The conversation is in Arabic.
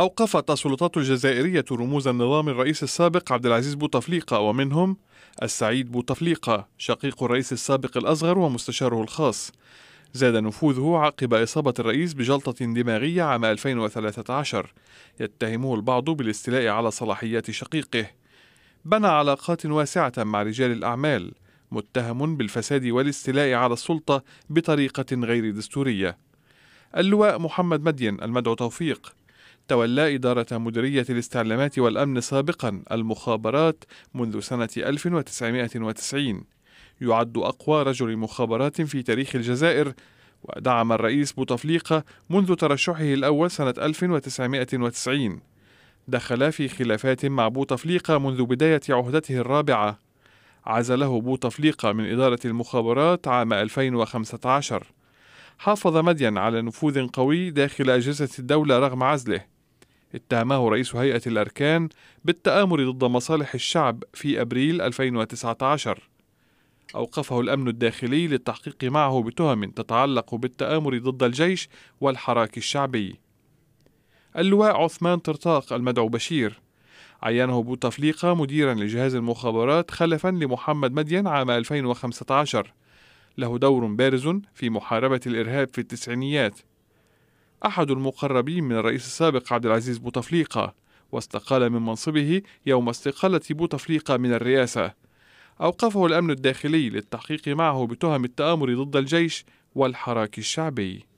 أوقفت السلطات الجزائرية رموز النظام الرئيس السابق عبد العزيز بوتفليقة ومنهم السعيد بوتفليقة شقيق الرئيس السابق الأصغر ومستشاره الخاص زاد نفوذه عقب إصابة الرئيس بجلطة دماغية عام 2013 يتهمه البعض بالاستيلاء على صلاحيات شقيقه بنى علاقات واسعة مع رجال الأعمال متهم بالفساد والاستيلاء على السلطة بطريقة غير دستورية اللواء محمد مدين المدعو توفيق تولى إدارة مديرية الاستعلامات والأمن سابقا المخابرات منذ سنة 1990 يعد أقوى رجل مخابرات في تاريخ الجزائر ودعم الرئيس بوتفليقة منذ ترشحه الأول سنة 1990 دخل في خلافات مع بوتفليقة منذ بداية عهدته الرابعة عزله بوتفليقة من إدارة المخابرات عام 2015 حافظ مدين على نفوذ قوي داخل أجهزة الدولة رغم عزله اتهمه رئيس هيئة الأركان بالتآمر ضد مصالح الشعب في أبريل 2019 أوقفه الأمن الداخلي للتحقيق معه بتهم تتعلق بالتآمر ضد الجيش والحراك الشعبي اللواء عثمان طرطاق المدعو بشير عينه بوتفليقة مديرا لجهاز المخابرات خلفا لمحمد مدين عام 2015 له دور بارز في محاربة الإرهاب في التسعينيات أحد المقربين من الرئيس السابق عبد العزيز بوتفليقة واستقال من منصبه يوم استقالة بوتفليقة من الرئاسة أوقفه الأمن الداخلي للتحقيق معه بتهم التآمر ضد الجيش والحراك الشعبي